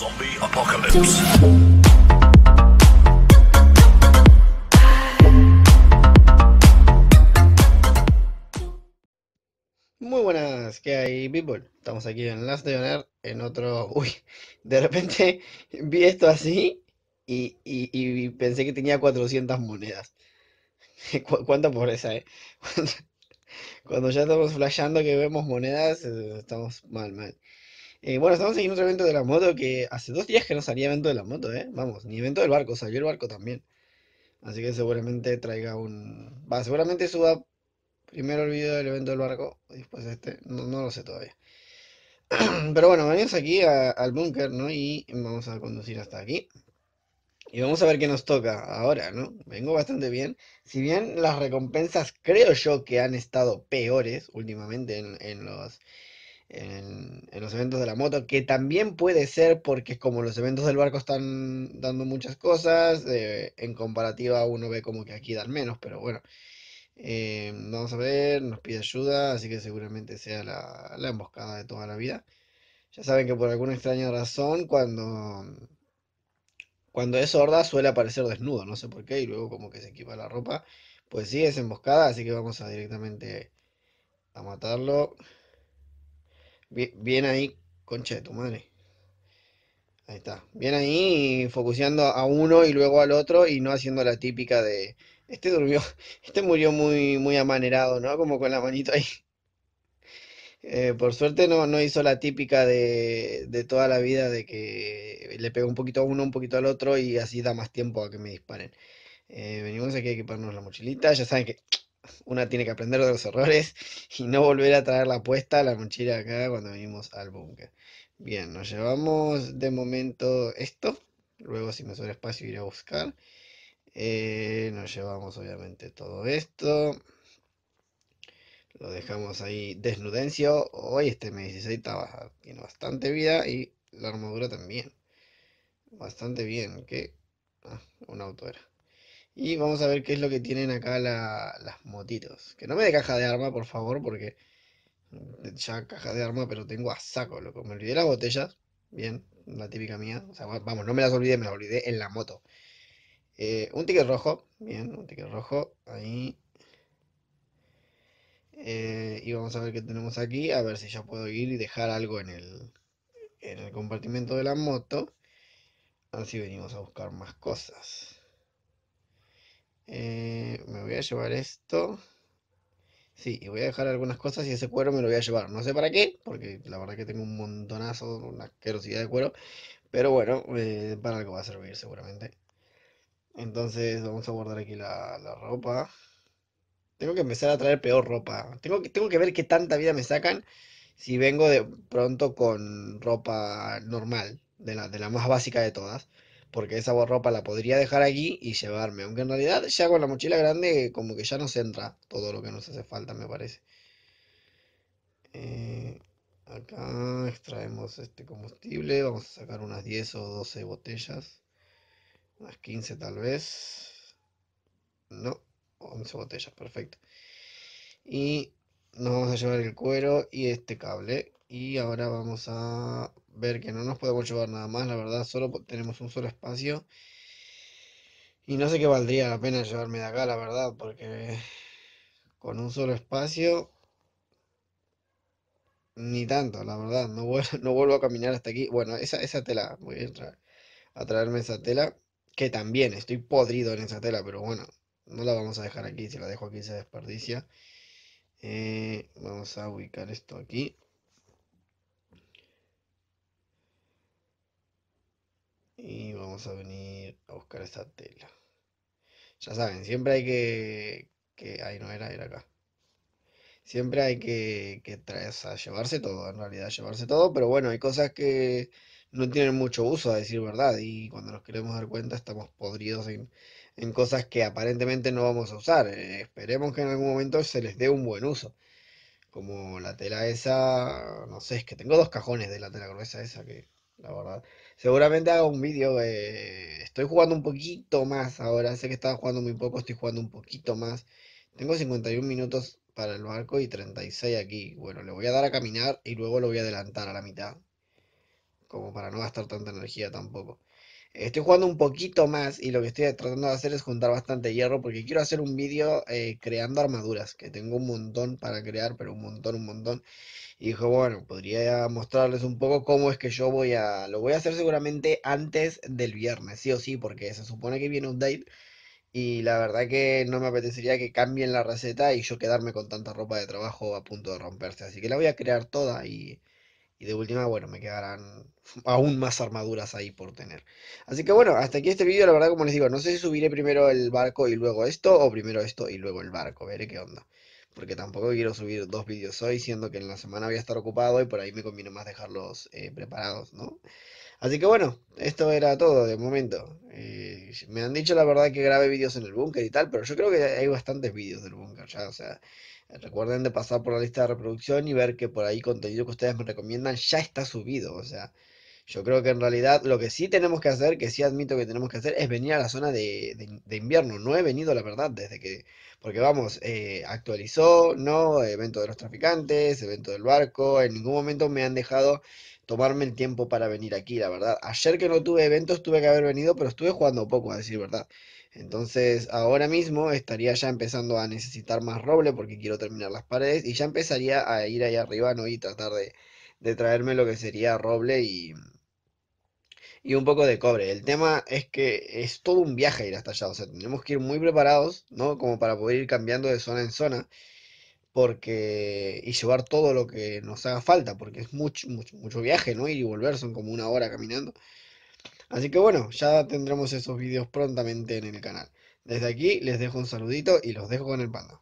Zombie Apocalypse. Muy buenas, ¿qué hay, people? Estamos aquí en Last de en otro... Uy, de repente vi esto así y, pensé que tenía 400 monedas. cuánta pobreza, ¿eh? Cuando ya estamos flasheando que vemos monedas, eh, estamos mal, mal. Eh, bueno, estamos en un evento de la moto que hace dos días que no salía evento de la moto, ¿eh? Vamos, ni evento del barco, salió el barco también. Así que seguramente traiga un... Va, seguramente suba primero el video del evento del barco, después este, no, lo sé todavía. Pero bueno, venimos aquí al búnker, ¿no? Y vamos a conducir hasta aquí. Y vamos a ver qué nos toca ahora, ¿no? Vengo bastante bien. Si bien las recompensas creo yo que han estado peores últimamente en los en, los eventos de la moto, que también puede ser porque como los eventos del barco están dando muchas cosas, eh, en comparativa uno ve como que aquí dan menos, pero bueno. Eh, vamos a ver, nos pide ayuda, así que seguramente sea la, emboscada de toda la vida. Ya saben que por alguna extraña razón, cuando, cuando es sorda suele aparecer desnudo, no sé por qué, y luego como que se equipa la ropa. Pues sí, es emboscada, así que vamos a directamente a matarlo. Bien ahí, concha de tu madre. Ahí está. bien ahí focuseando a uno y luego al otro y no haciendo la típica de. Este durmió, este murió muy, muy amanerado, ¿no? Como con la manito ahí. Eh, por suerte no, no hizo la típica de, de toda la vida de que le pego un poquito a uno, un poquito al otro y así da más tiempo a que me disparen. Eh, venimos aquí a equiparnos la mochilita. Ya saben que una tiene que aprender de los errores y no volver a traer la apuesta a la mochila acá cuando venimos al búnker. Bien, nos llevamos de momento esto. Luego si me sobra espacio iré a buscar. Eh, nos llevamos obviamente todo esto. Lo dejamos ahí desnudencio. Hoy este M16 tiene bastante vida y la armadura también. Bastante bien. que ah, un auto era. Y vamos a ver qué es lo que tienen acá las motitos. Que no me dé caja de arma, por favor, porque ya caja de arma, pero tengo a saco, loco. Me olvidé las botellas. Bien, la típica mía. O sea, vamos, no me las olvidé, me las olvidé en la moto. Eh, un ticket rojo. Bien, un ticket rojo. Ahí. Eh, y vamos a ver qué tenemos aquí. A ver si ya puedo ir y dejar algo en el, en el compartimento de la moto. Así venimos a buscar más cosas. Eh, me voy a llevar esto. Sí, y voy a dejar algunas cosas y ese cuero me lo voy a llevar. No sé para qué, porque la verdad que tengo un montonazo, una asquerosidad de cuero. Pero bueno, eh, para algo va a servir seguramente. Entonces vamos a guardar aquí la, ropa. Tengo que empezar a traer peor ropa. Tengo que, tengo que ver qué tanta vida me sacan si vengo de pronto con ropa normal, de la, de la más básica de todas porque esa ropa la podría dejar aquí y llevarme, aunque en realidad ya con la mochila grande como que ya nos entra todo lo que nos hace falta, me parece. Eh, acá extraemos este combustible, vamos a sacar unas 10 o 12 botellas, unas 15 tal vez, no, 11 botellas, perfecto. Y nos vamos a llevar el cuero y este cable. Y ahora vamos a ver que no nos podemos llevar nada más, la verdad, solo tenemos un solo espacio. Y no sé qué valdría la pena llevarme de acá, la verdad, porque con un solo espacio, ni tanto, la verdad, no vuelvo, no vuelvo a caminar hasta aquí. Bueno, esa, esa tela, voy a, entrar, a traerme esa tela, que también estoy podrido en esa tela, pero bueno, no la vamos a dejar aquí, si la dejo aquí se desperdicia. Eh, vamos a ubicar esto aquí. a venir a buscar esta tela. Ya saben, siempre hay que... que ahí no era, era acá. Siempre hay que, que traer, a llevarse todo, en realidad, llevarse todo, pero bueno, hay cosas que no tienen mucho uso, a decir verdad, y cuando nos queremos dar cuenta estamos podridos en, en cosas que aparentemente no vamos a usar. Eh, esperemos que en algún momento se les dé un buen uso. Como la tela esa, no sé, es que tengo dos cajones de la tela gruesa esa que, la verdad, Seguramente hago un vídeo Estoy jugando un poquito más ahora. Sé que estaba jugando muy poco, estoy jugando un poquito más. Tengo 51 minutos para el barco y 36 aquí. Bueno, le voy a dar a caminar y luego lo voy a adelantar a la mitad. Como para no gastar tanta energía tampoco. Estoy jugando un poquito más y lo que estoy tratando de hacer es juntar bastante hierro porque quiero hacer un vídeo eh, creando armaduras, que tengo un montón para crear, pero un montón, un montón. Y dijo, bueno, podría mostrarles un poco cómo es que yo voy a... Lo voy a hacer seguramente antes del viernes, sí o sí, porque se supone que viene un date Y la verdad que no me apetecería que cambien la receta y yo quedarme con tanta ropa de trabajo a punto de romperse. Así que la voy a crear toda y y de última, bueno, me quedarán aún más armaduras ahí por tener. Así que bueno, hasta aquí este vídeo. La verdad, como les digo, no sé si subiré primero el barco y luego esto, o primero esto y luego el barco. Veré qué onda. Porque tampoco quiero subir dos vídeos hoy, siendo que en la semana voy a estar ocupado y por ahí me conviene más dejarlos eh, preparados, ¿no? Así que bueno, esto era todo de momento. Eh, me han dicho la verdad que grabe vídeos en el búnker y tal, pero yo creo que hay bastantes vídeos del búnker ya, o sea Recuerden de pasar por la lista de reproducción y ver que por ahí contenido que ustedes me recomiendan ya está subido. O sea, yo creo que en realidad lo que sí tenemos que hacer, que sí admito que tenemos que hacer, es venir a la zona de, invierno. No he venido, la verdad, desde que. Porque vamos, eh, actualizó, ¿no? Evento de los traficantes, evento del barco. En ningún momento me han dejado tomarme el tiempo para venir aquí, la verdad. Ayer que no tuve eventos, tuve que haber venido, pero estuve jugando poco, a decir verdad. Entonces ahora mismo estaría ya empezando a necesitar más roble porque quiero terminar las paredes y ya empezaría a ir ahí arriba ¿no? y tratar de, traerme lo que sería roble y, y un poco de cobre. El tema es que es todo un viaje ir hasta allá, o sea, tenemos que ir muy preparados, ¿no? Como para poder ir cambiando de zona en zona, porque y llevar todo lo que nos haga falta, porque es mucho, mucho, mucho viaje, ¿no? Ir y volver, son como una hora caminando. Así que bueno, ya tendremos esos vídeos prontamente en el canal. Desde aquí les dejo un saludito y los dejo con el pando.